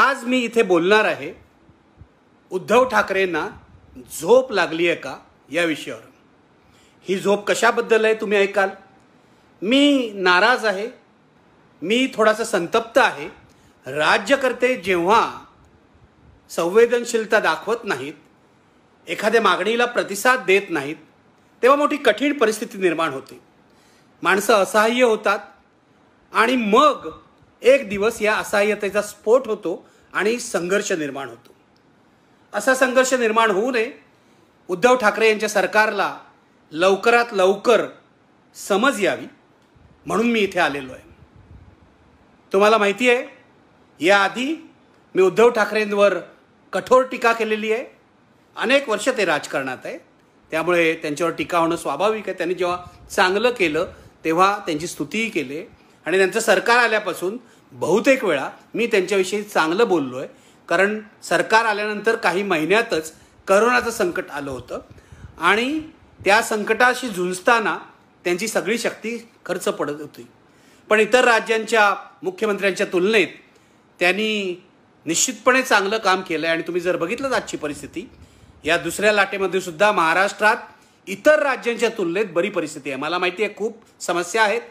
आज मी इथे बोलणार आहे उद्धव ठाकरेंना झोप लागली आहे का या विषयावर ही झोप कशाबद्दल आहे तुम्ही ऐकाल मी नाराज आहे मी थोडासा संतप्त आहे राज्यकर्ते जेव्हा संवेदनशीलता दाखवत नाहीत एखाद्या मागणीला प्रतिसाद देत नाहीत तेव्हा मोठी कठीण परिस्थिती निर्माण होते माणसं असहाय्य होतात आणि मग एक दिवस या असहाय्यतेचा स्फोट होतो आणि संघर्ष निर्माण होतो असा संघर्ष निर्माण होऊ नये उद्धव ठाकरे यांच्या सरकारला लवकरात लवकर समज यावी म्हणून मी इथे आलेलो आहे तुम्हाला माहिती आहे याआधी मी उद्धव ठाकरेंवर कठोर टीका केलेली आहे अनेक वर्ष ते राजकारणात आहे त्यामुळे त्यांच्यावर टीका होणं स्वाभाविक आहे त्यांनी जेव्हा चांगलं केलं तेव्हा त्यांची स्तुतीही केली आणि त्यांचं सरकार आल्यापासून बहुतेक वेळा मी त्यांच्याविषयी चांगलं बोललो आहे कारण सरकार आल्यानंतर काही महिन्यातच करोनाचं संकट आलं होतं आणि त्या संकटाशी झुंजताना त्यांची सगळी शक्ती खर्च पडत होती पण इतर राज्यांच्या मुख्यमंत्र्यांच्या तुलनेत त्यांनी निश्चितपणे चांगलं काम केलं आहे आणि तुम्ही जर बघितलं आजची परिस्थिती या दुसऱ्या लाटेमध्ये सुद्धा महाराष्ट्रात इतर राज्यांच्या तुलनेत बरी परिस्थिती आहे मला माहिती आहे खूप समस्या आहेत